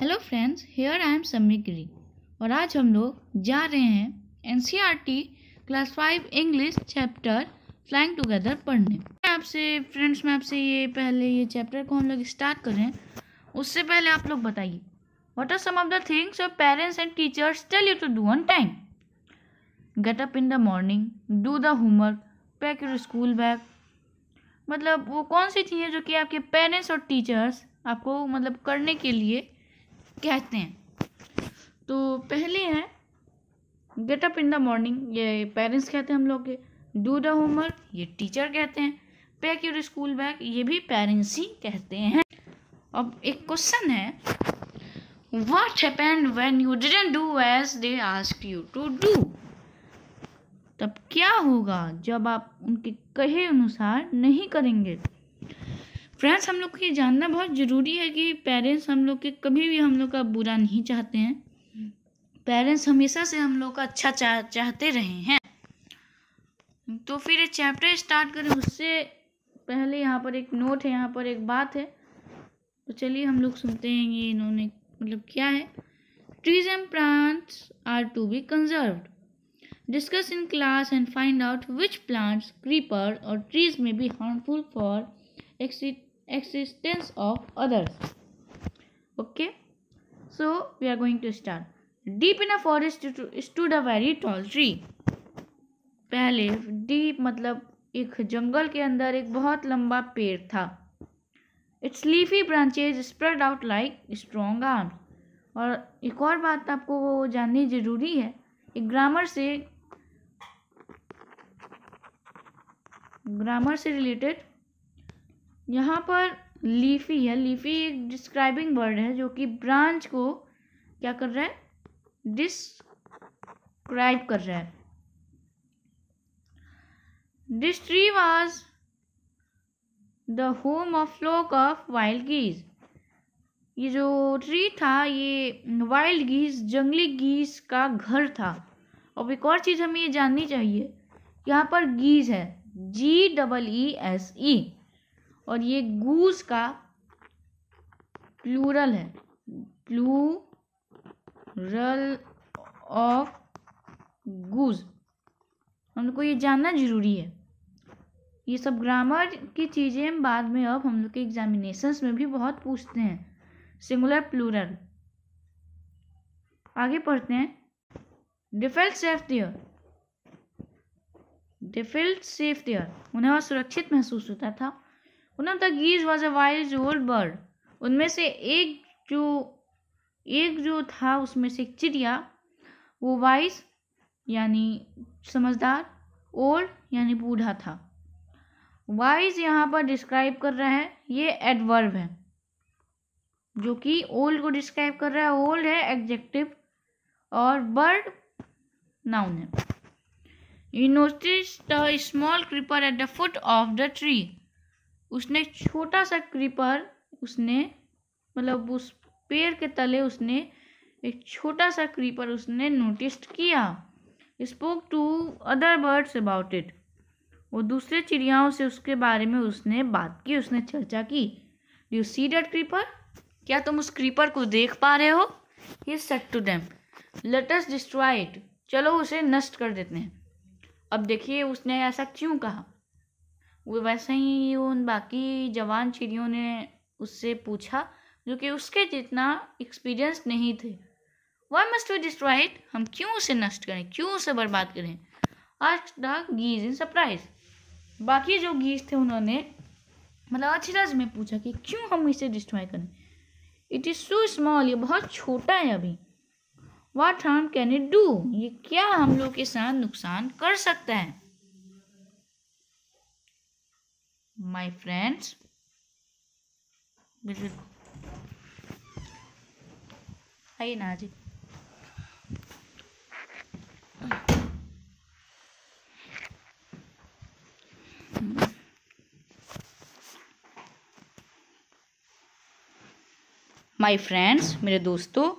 Hello friends here I am Giri और आज हम लोग जा रहे हैं in class five English chapter flying together पढ़ने मैं आपसे फ्रेंड्स मैं आपसे ये पहले ये चैप्टर को हम लोग स्टार्ट कर रहे हैं उससे पहले आप लोग बताइए what are some of the things your parents and teachers tell you to do on time get up in the morning do the homework pack your school bag मतलब वो कौन सी चीज़ें जो कि आपके पेरेंट्स और टीचर्स आपको मतलब करने के लिए कहते हैं तो पहले है get up in the morning ये पेरेंट्स कहते हैं हम लोग के डू द होमवर्क ये टीचर कहते हैं पैक योर स्कूल बैग ये भी पेरेंट्स ही कहते हैं अब एक क्वेश्चन है what happen when you didn't do as they ask you to do तब क्या होगा जब आप उनके कहे अनुसार नहीं करेंगे फ्रेंड्स हम लोग को ये जानना बहुत ज़रूरी है कि पेरेंट्स हम लोग के कभी भी हम लोग का बुरा नहीं चाहते हैं पेरेंट्स हमेशा से हम लोग का अच्छा चाह चाहते रहे हैं तो फिर चैप्टर स्टार्ट करें उससे पहले यहाँ पर एक नोट है यहाँ पर एक बात है तो चलिए हम लोग सुनते हैं ये इन्होंने मतलब क्या है trees and plants are to be conserve discuss in class and find out which plants creeper और ट्रीज में be harmful for for existence of others okay so we are going to start deep in a forest stood a very tall tree पहले deep मतलब एक जंगल के अंदर एक बहुत लंबा पेड़ था its leafy branches spread out like strong arm और एक और बात आपको वो जाननी ज़रूरी है एक ग्रामर से ग्रामर से रिलेटेड यहाँ पर लीफी है लीफी एक डिस्क्राइबिंग वर्ड है जो कि ब्रांच को क्या कर रहा है डिस्क्राइब कर रहा है this tree was the home of flock of wild geese ये जो ट्री था ये वाइल्ड गीज जंगली गीज का घर था अब एक और चीज़ हमें ये जाननी चाहिए यहाँ पर गीज है जी डबल ई एस ई और ये गूस का प्लूरल है प्लू रल ऑफ गूज को ये जानना जरूरी है ये सब ग्रामर की चीज़ें बाद में अब हम लोग के एग्जामिनेशंस में भी बहुत पूछते हैं सिंगुलर प्लूरल आगे पढ़ते हैं डिफेल्ट सेफ दियर डिफेल्ट सेफ दियर उन्हें असुरक्षित सुरक्षित महसूस होता था One of the geese was a wise old उनमें से एक जो एक जो था उसमें से चिड़िया वो वाइज यानी समझदार ओल्ड यानी बूढ़ा था वाइज यहाँ पर डिस्क्राइब कर रहा है ये एडवर्ब है जो कि ओल्ड को डिस्क्राइब कर रहा है ओल्ड है एग्जेक्टिव और बर्ड नाउन है you notice the small creeper at the foot of the tree उसने छोटा सा क्रीपर उसने मतलब उस पेड़ के तले उसने एक छोटा सा क्रीपर उसने नोटिस किया spoke to other birds about it और दूसरे चिड़ियाओं से उसके बारे में उसने बात की उसने चर्चा की डू सी डेट क्रीपर क्या तुम उस क्रीपर को देख पा रहे हो he said to them let's destroy it चलो उसे नष्ट कर देते हैं अब देखिए उसने ऐसा क्यों कहा वैसे ही उन बाकी जवान चिड़ियों ने उससे पूछा जो कि उसके जितना एक्सपीरियंस नहीं थे why must we destroy it हम क्यों उसे नष्ट करें क्यों उसे बर्बाद करें आज द गीज इन सरप्राइज बाकी जो गीज थे उन्होंने मतलब अचरज में पूछा कि क्यों हम इसे डिस्ट्रॉय करें इट इज़ सो स्मॉल ये बहुत छोटा है अभी what harm can it do ये क्या हम लोग के साथ नुकसान कर सकता है my friends this is आइए जी माई फ्रेंड्स मेरे दोस्तों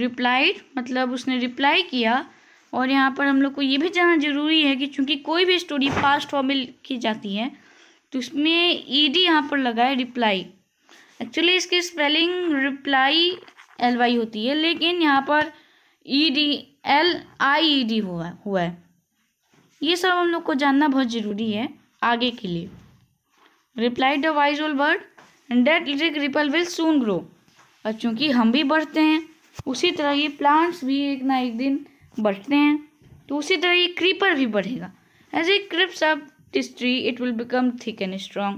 रिप्लाइड मतलब उसने रिप्लाई किया और यहाँ पर हम लोग को ये भी जानना ज़रूरी है कि चूंकि कोई भी स्टोरी फास्ट फॉर्म में लिखी जाती है तो इसमें ई e डी यहाँ पर लगा है रिप्लाई एक्चुअली इसकी स्पेलिंग रिप्लाई एल वाई होती है लेकिन यहाँ पर E D L I E D हुआ हुआ है ये सब हम लोग को जानना बहुत ज़रूरी है आगे के लिए reply the wise old bird and that little ripple will soon grow और चूँकि हम भी बढ़ते हैं उसी तरह ये प्लांट्स भी एक ना एक दिन बढ़ते हैं तो उसी तरह ये क्रीपर भी बढ़ेगा as a creeps up this tree it will become thick and strong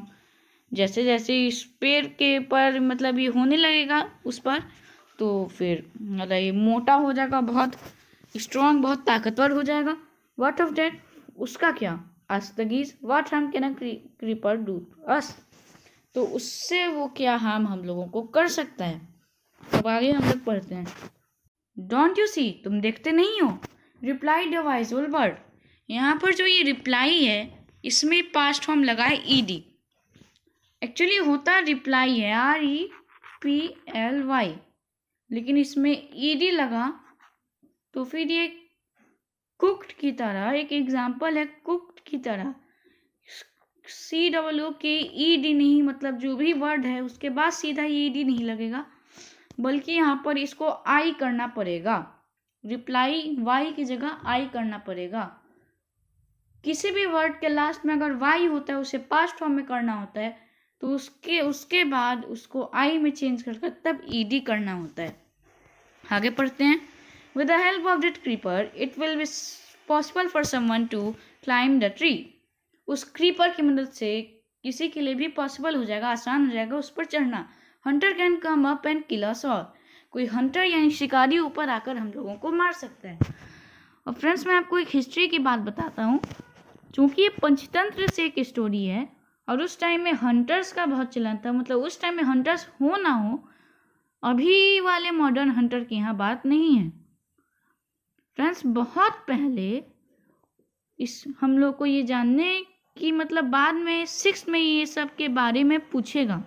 जैसे जैसे इस पेड़ के पर मतलब ये होने लगेगा उस पर तो फिर मतलब ये मोटा हो जाएगा बहुत स्ट्रॉन्ग बहुत ताकतवर हो जाएगा वाट ऑफ डेट उसका क्या अस्तगीज वाट हम कैन क्रीपर डू अस तो उससे वो क्या हार्म हम लोगों को कर सकता है अब आगे हम लोग पढ़ते हैं डोंट यू सी तुम देखते नहीं हो रिप्लाई डिवाइस वर्ड बर्ड यहाँ पर जो ये रिप्लाई है इसमें पास्ट फॉर्म लगा है ई डी एक्चुअली होता रिप्लाई है R E P L Y लेकिन इसमें ई e डी लगा तो फिर ये कुक्ड की तरह एक एग्जाम्पल है कुक्ड की तरह सी डबल ओ के ई डी नहीं मतलब जो भी वर्ड है उसके बाद सीधा ई e डी नहीं लगेगा बल्कि यहाँ पर इसको आई करना पड़ेगा रिप्लाई वाई की जगह आई करना पड़ेगा किसी भी वर्ड के लास्ट में अगर वाई होता है उसे पास्ट फॉर्म में करना होता है तो उसके उसके बाद उसको आई में चेंज करके तब ईडी करना होता है आगे पढ़ते हैं with the help of that creeper it will be possible for someone to climb the tree उस क्रीपर की मदद से किसी के लिए भी पॉसिबल हो जाएगा आसान हो जाएगा उस पर चढ़ना hunter can come up and kill us all कोई हंटर यानी शिकारी ऊपर आकर हम लोगों को मार सकता है और फ्रेंड्स मैं आपको एक हिस्ट्री की बात बताता हूँ चूँकि ये पंचतंत्र से एक स्टोरी है और उस टाइम में हंटर्स का बहुत चलन था मतलब उस टाइम में हंटर्स हो ना हो अभी वाले मॉडर्न हंटर के यहाँ बात नहीं है फ्रेंड्स बहुत पहले इस हम लोग को ये जानने की मतलब बाद में सिक्स में ये सब के बारे में पूछेगा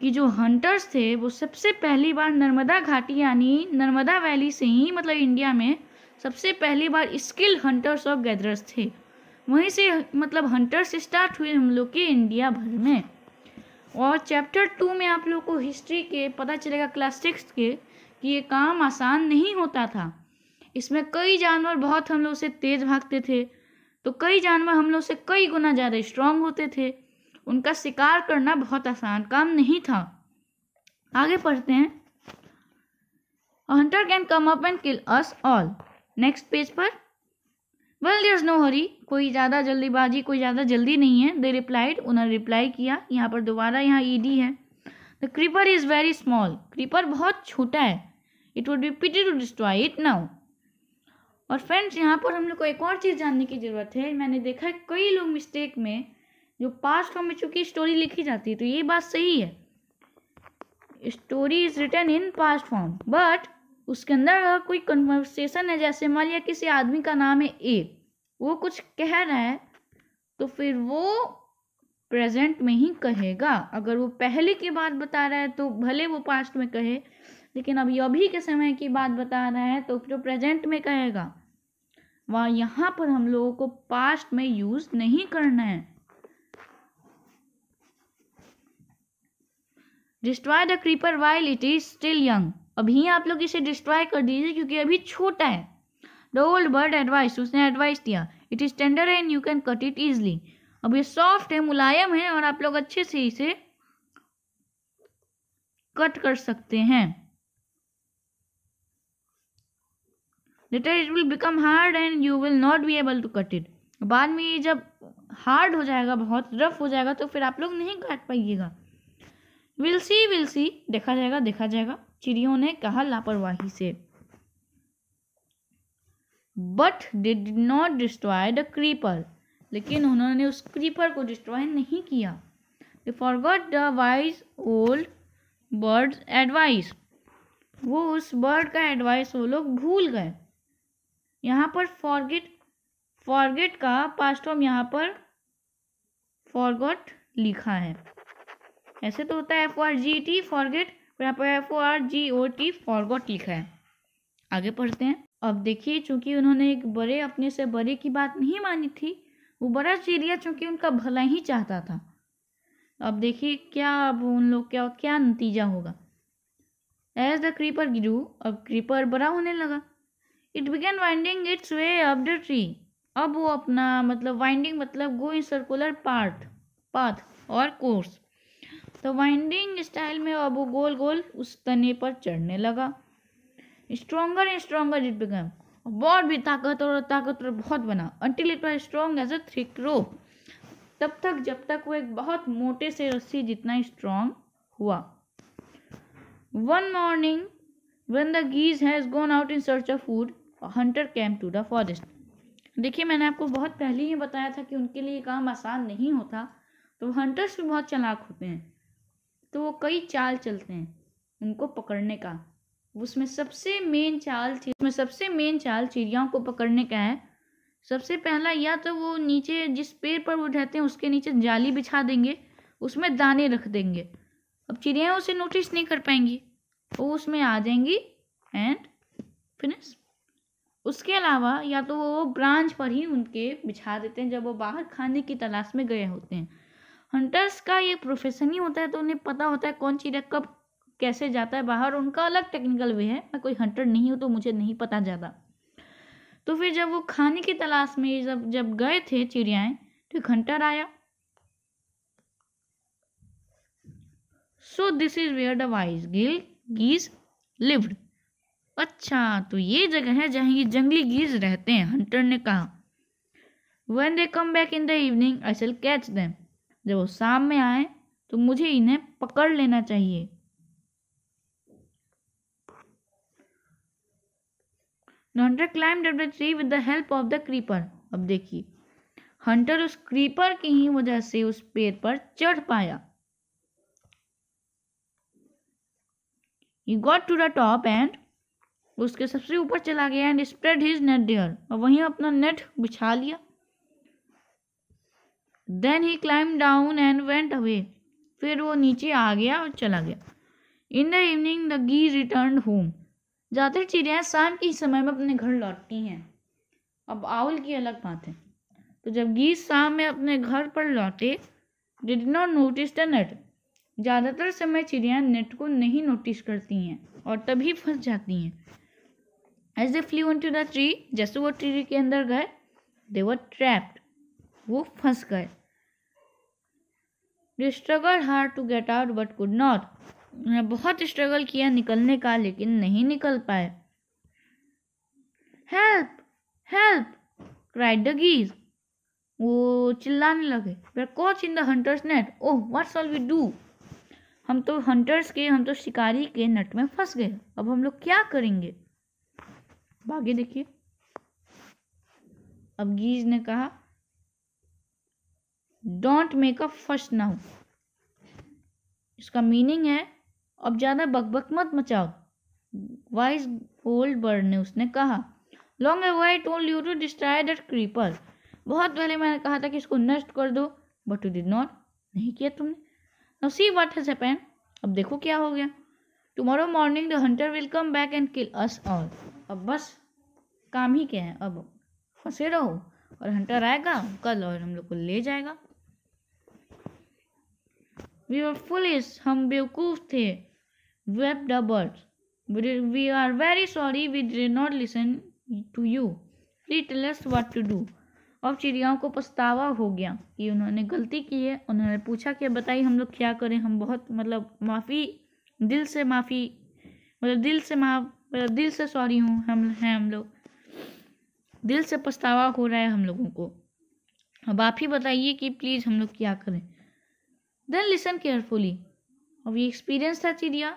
कि जो हंटर्स थे वो सबसे पहली बार नर्मदा घाटी यानी नर्मदा वैली से ही मतलब इंडिया में सबसे पहली बार स्किल हंटर्स और गैदरर्स थे वहीं से मतलब हंटर्स स्टार्ट हुए हम लोग के इंडिया भर में और चैप्टर टू में आप लोग को हिस्ट्री के पता चलेगा क्लास सिक्स के कि ये काम आसान नहीं होता था इसमें कई जानवर बहुत हम लोग से तेज़ भागते थे तो कई जानवर हम लोग से कई गुना ज़्यादा स्ट्रांग होते थे उनका शिकार करना बहुत आसान काम नहीं था आगे पढ़ते हैं hunter can come up and kill us all next page पर वेल देर नो हरी कोई ज़्यादा जल्दीबाजी कोई ज़्यादा जल्दी नहीं है दे रिप्लाइड उन्होंने रिप्लाई किया यहाँ पर दोबारा यहाँ ई e डी है the creeper is very small creeper बहुत छोटा है it would be pity to destroy it now और फ्रेंड्स यहाँ पर हम लोग को एक और चीज़ जानने की ज़रूरत है मैंने देखा है कई लोग मिस्टेक में जो पास फॉर्म में चुकी स्टोरी लिखी जाती है तो ये बात सही है story is written in past form but उसके अंदर अगर कोई कन्वर्सेशन है जैसे मान लिया किसी आदमी का नाम है ए वो कुछ कह रहा है तो फिर वो प्रेजेंट में ही कहेगा अगर वो पहले की बात बता रहा है तो भले वो पास्ट में कहे लेकिन अभी अभी के समय की बात बता रहा है तो जो प्रेजेंट में कहेगा वहाँ यहाँ पर हम लोगों को पास्ट में यूज़ नहीं करना है destroy the creeper while it is still young अभी आप लोग इसे डिस्ट्रॉय कर दीजिए क्योंकि अभी छोटा है द ओल्ड बर्ड एडवाइस उसने एडवाइस दिया it is tender and you can cut it easily अब ये सॉफ्ट है मुलायम है और आप लोग अच्छे से इसे कट कर सकते हैं later it will become hard and you will not be able to cut it बाद में ये जब हार्ड हो जाएगा बहुत रफ हो जाएगा तो फिर आप लोग नहीं काट पाइएगा विल सी विल सी देखा जाएगा देखा जाएगा चिड़ियों ने कहा लापरवाही से but did not destroy the creeper लेकिन उन्होंने उस क्रीपर को डिस्ट्रॉय नहीं किया they forgot the wise old bird advice वो उस बर्ड का एडवाइस वो लोग भूल गए यहाँ पर फॉरगेट फॉरगेट का पास्टॉम यहाँ पर फॉरगॉट लिखा है ऐसे तो होता है F R G T forget पर यहाँ पर F O R G O T forgot लिखा है आगे पढ़ते हैं अब देखिए चूंकि उन्होंने एक बड़े अपने से बड़े की बात नहीं मानी थी वो बड़ा चिड़िया चूंकि उनका भला ही चाहता था अब देखिए क्या अब उन लोग क्या क्या नतीजा होगा एज द क्रीपर ग्रू अब क्रीपर बड़ा होने लगा it began winding its way up the tree अब वो अपना मतलब वाइंडिंग मतलब go in circular part path और कोर्स तो वाइंडिंग स्टाइल में अब वो गोल गोल उस तने पर चढ़ने लगा stronger and stronger it become बहुत भी ताकतवर और ताकतवर बहुत बना until it was strong as a thick rope तब तक जब तक वो एक बहुत मोटे से रस्सी जितना स्ट्रॉन्ग हुआ one morning one the geese has gone out in search of food hunter came to the forest देखिए मैंने आपको बहुत पहले ही बताया था कि उनके लिए काम आसान नहीं होता तो हंटर्स भी बहुत चलाक होते हैं तो वो कई चाल चलते हैं उनको पकड़ने का उसमें सबसे मेन चाल उसमें सबसे मेन चाल चिड़ियाओं को पकड़ने का है सबसे पहला या तो वो नीचे जिस पेड़ पर वो रहते हैं उसके नीचे जाली बिछा देंगे उसमें दाने रख देंगे अब चिड़िया उसे नोटिस नहीं कर पाएंगी वो उसमें आ जाएंगी एंड फिनिश उसके अलावा या तो वो ब्रांच पर ही उनके बिछा देते हैं जब वो बाहर खाने की तलाश में गए होते हैं हंटर्स का ये प्रोफेशन ही होता है तो उन्हें पता होता है कौन चीड़ा कब कैसे जाता है बाहर उनका अलग टेक्निकल वे है मैं कोई हंटर नहीं हूँ तो मुझे नहीं पता ज़्यादा तो फिर जब वो खाने की तलाश में जब जब गए थे चिड़ियाएँ तो एक हंटर आया so this is where the wise गिल गीज लिव्ड अच्छा तो ये जगह है जहाँ ये जंगली गीज रहते हैं हंटर ने कहा when they come back in the evening I shall catch them जब वो सामने आए तो मुझे इन्हें पकड़ लेना चाहिए hunter climb the tree with the help of the creeper अब देखिए हंटर उस क्रीपर की ही वजह से उस पेड़ पर चढ़ पाया he got to the top and उसके सबसे ऊपर चला गया and spread his net there और वहीं अपना नेट बिछा लिया then he climb down and went away फिर वो नीचे आ गया और चला गया in the evening the geese return home ज़्यादातर चिड़ियाँ शाम के समय में अपने घर लौटती हैं अब आउल की अलग बात है तो जब गी शाम में अपने घर पर लौटे did not notice the net ज़्यादातर समय चिड़ियाँ नेट को नहीं नोटिस करती हैं और तभी फंस जाती हैं as they flew into the tree जैसे वो ट्री के अंदर गए दे वर ट्रैप्ड वो फंस गए you struggle hard to get out but could not उन्होंने बहुत स्ट्रगल किया निकलने का लेकिन नहीं निकल पाए help help cried the geese वो चिल्लाने लगे we caught in the hunters net oh what shall we do हम तो हंटर्स के हम तो शिकारी के नेट में फंस गए अब हम लोग क्या करेंगे आगे देखिए अब गीज ने कहा don't make a fuss now इसका मीनिंग है अब ज़्यादा बकबक मत मचाओ वाइज ओल्ड बर्ड ने उसने कहा long ago I told you to destroy that creeper बहुत पहले मैंने कहा था कि इसको नष्ट कर दो बट यू डिड नॉट नहीं किया तुमने now see what has happened अब देखो क्या हो गया tomorrow morning the hunter will come back and kill us all अब बस काम ही क्या है अब फंसे रहो और हंटर आएगा कल और हम लोग को ले जाएगा We were foolish, हम बेवकूफ़ थे वेप डबर्स we are very sorry we did not listen to you please tell us what to do अब चिड़ियाओं को पछतावा हो गया कि उन्होंने गलती की है उन्होंने पूछा कि बताइए हम लोग क्या करें हम बहुत मतलब माफ़ी दिल से माफ़ी मतलब दिल से माफ मतलब दिल से सॉरी हूँ हम हैं हम लोग दिल से पछतावा हो रहा है हम लोगों को अब आप ही बताइए कि प्लीज़ हम लोग क्या करें देन लिसन केयरफुली अब ये एक्सपीरियंस था चिड़िया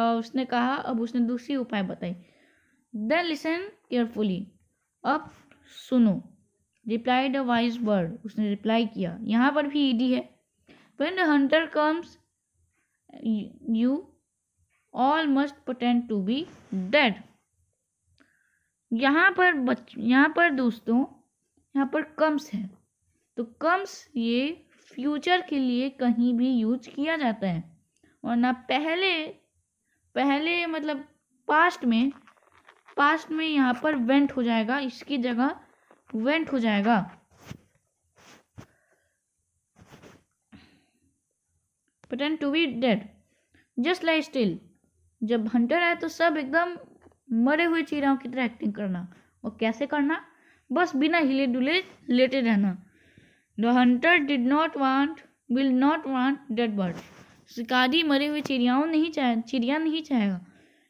और उसने कहा अब उसने दूसरी उपाय बताई देन लिसन केयरफुली अब सुनो रिप्लाई द वाइज बर्ड उसने रिप्लाई किया यहाँ पर भी ईडी है when the hunter comes you all must pretend to be dead यहाँ पर बच यहाँ पर दोस्तों यहाँ पर कम्स है तो कम्स ये फ्यूचर के लिए कहीं भी यूज किया जाता है और ना पहले पहले मतलब पास्ट में पास्ट में यहाँ पर वेंट हो जाएगा इसकी जगह वेंट हो जाएगा to be dead just like still जब हंटर है तो सब एकदम मरे हुए चीराओं की तरह एक्टिंग करना और कैसे करना बस बिना हिले डुले लेटे रहना the hunter did not want will not want dead bird शिकारी मरे हुए चिड़ियाओं नहीं चाहे चिड़िया नहीं चाहेगा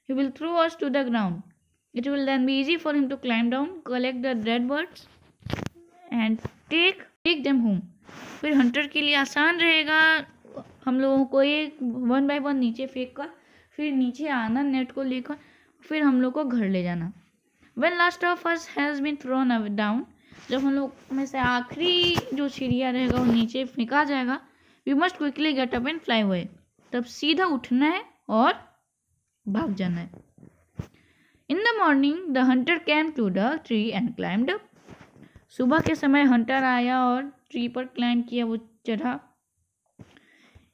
he will throw us to the ground it will then be easy for him to climb down collect the dead birds and take take them home फिर हंटर के लिए आसान रहेगा हम लोगों को एक वन बाय वन नीचे फेंक कर फिर नीचे आना नेट को लेकर फिर हम लोग को घर ले जाना when last of us has been thrown down जब हम लोग में से आखिरी जो चिड़िया रहेगा वो नीचे फेंका जाएगा we must quickly get up and fly हुए तब सीधा उठना है और भाग जाना है in the morning the hunter came to the tree and climbed up सुबह के समय हंटर आया और ट्री पर क्लाइम किया वो चढ़ा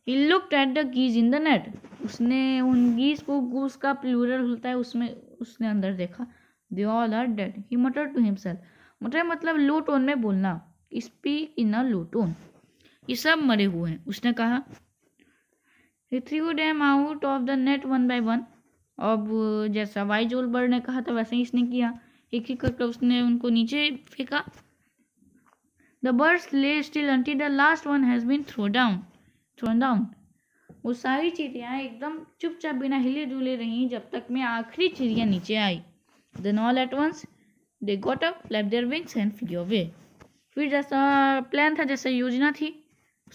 he look at the geese in the net उसने उन गीज को गूस का प्लूरल होता है उसमें उसने अंदर देखा they all are dead he mutter to himself मतलब मतलब लो टोन में बोलना speak in a low tone ये सब मरे हुए हैं उसने कहा throw them out of the net one by one अब जैसा वाइज बर्ड ने कहा था वैसे ही इसने किया एक ही करके उसने उनको नीचे फेंका the birds lay still until the last one has been throw down throw down वो सारी चिड़ियाँ एकदम चुपचाप बिना हिले डुले रहीं जब तक मैं आखिरी चिड़िया नीचे आई then all at once they got up flap their wings and flew away फिर जैसा प्लान था जैसा योजना थी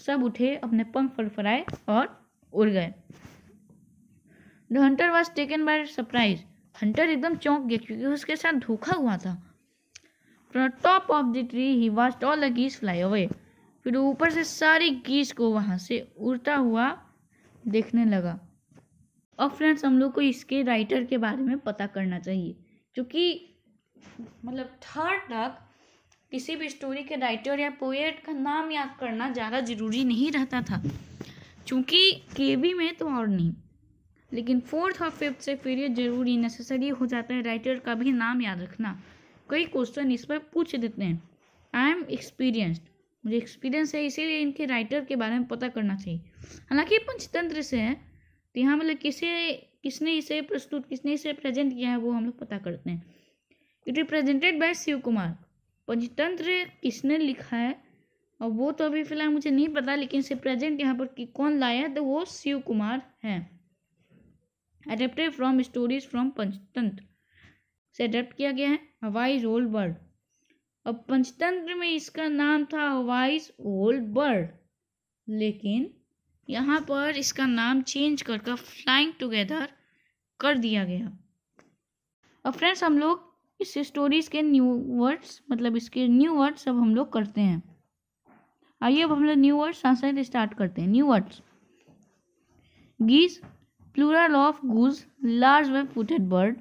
सब उठे अपने पंख फड़फड़ाए और उड़ गए the hunter was taken by surprise hunter एकदम चौंक गया क्योंकि उसके साथ धोखा हुआ था from top of the tree ही watch all the geese fly away फिर ऊपर से सारी गीस को वहाँ से उड़ता हुआ देखने लगा और फ्रेंड्स हम लोग को इसके राइटर के बारे में पता करना चाहिए क्योंकि मतलब थर्ड तक किसी भी स्टोरी के राइटर या पोएट का नाम याद करना ज़्यादा ज़रूरी नहीं रहता था चूँकि के बी में तो और नहीं लेकिन फोर्थ और फिफ्थ से फिर ये जरूरी नेसेसरी हो जाता है राइटर का भी नाम याद रखना कई क्वेश्चन इस पर पूछ देते हैं आई एम एक्सपीरियंस्ड मुझे एक्सपीरियंस है इसीलिए इनके राइटर के बारे में पता करना चाहिए हालांकि ये पंचतंत्र से है तो यहाँ मतलब किसे किसने इसे प्रस्तुत किसने इसे प्रेजेंट किया है वो हम लोग पता करते हैं रिप्रेजेंटेड बाय शिव कुमार पंचतंत्र किसने लिखा है और वो तो अभी फिलहाल मुझे नहीं पता लेकिन इसे प्रेजेंट यहाँ पर कौन लाया है तो वो शिव कुमार हैं adapted from stories from Panchatantra से अडेप्ट किया गया है हवाइज ओल्ड बर्ड अब पंचतंत्र में इसका नाम था हवाइज ओल्ड बर्ड लेकिन यहाँ पर इसका नाम चेंज कर कर फ्लाइंग टुगेदर कर दिया गया अब फ्रेंड्स हम लोग इस स्टोरीज के न्यू वर्ड्स मतलब इसके न्यू वर्ड्स अब हम लोग करते हैं आइए अब हम लोग न्यू वर्ड्स संस्कृत स्टार्ट करते हैं new words geese plural of goose large web footed bird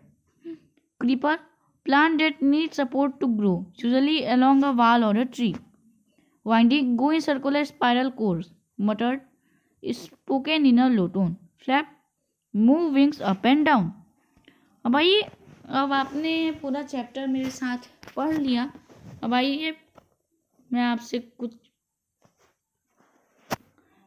creeper plant that need support to grow usually along a wall और a tree winding go in circular spiral course muttered spoken in a low tone flap move wings up and down अब आइए अब आपने पूरा chapter मेरे साथ पढ़ लिया अब आइए मैं आपसे कुछ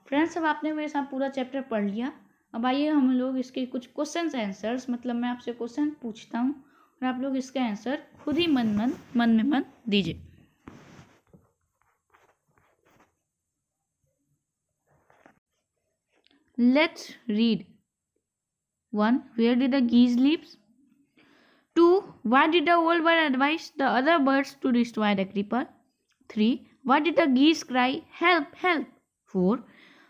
फ्रेंड्स अब आपने मेरे साथ पूरा चैप्टर पढ़ लिया अब आइए हम लोग इसके कुछ क्वेश्चन आंसर्स मतलब मैं आपसे क्वेश्चन पूछता हूँ और आप लोग इसका आंसर खुद ही मन मन मन में मन दीजिए let's read one where did the geese lips 2. Why did the old bird advise the other birds to destroy the creeper? 3. What did the geese cry? Help, help. 4.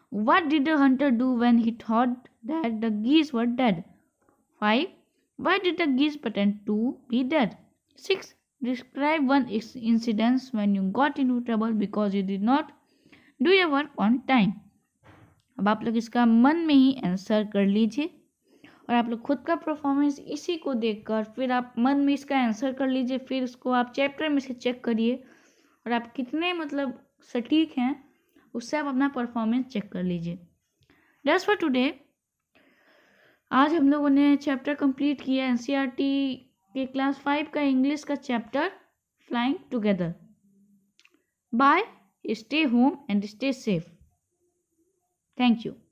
What did the hunter do when he thought that the geese were dead? 5. Why did the geese pretend to be dead? 6. Describe one incident when you got into trouble because you did not do your work on time. अब आप लोग इसका मन में ही answer कर लीजिए और आप लोग खुद का परफॉर्मेंस इसी को देखकर फिर आप मन में इसका आंसर कर लीजिए फिर उसको आप चैप्टर में से चेक करिए और आप कितने मतलब सटीक हैं उससे आप अपना परफॉर्मेंस चेक कर लीजिए डेट्स फॉर टुडे आज हम लोगों ने चैप्टर कंप्लीट किया एन e के क्लास फाइव का इंग्लिश का chapter flying together bye stay home and stay safe thank you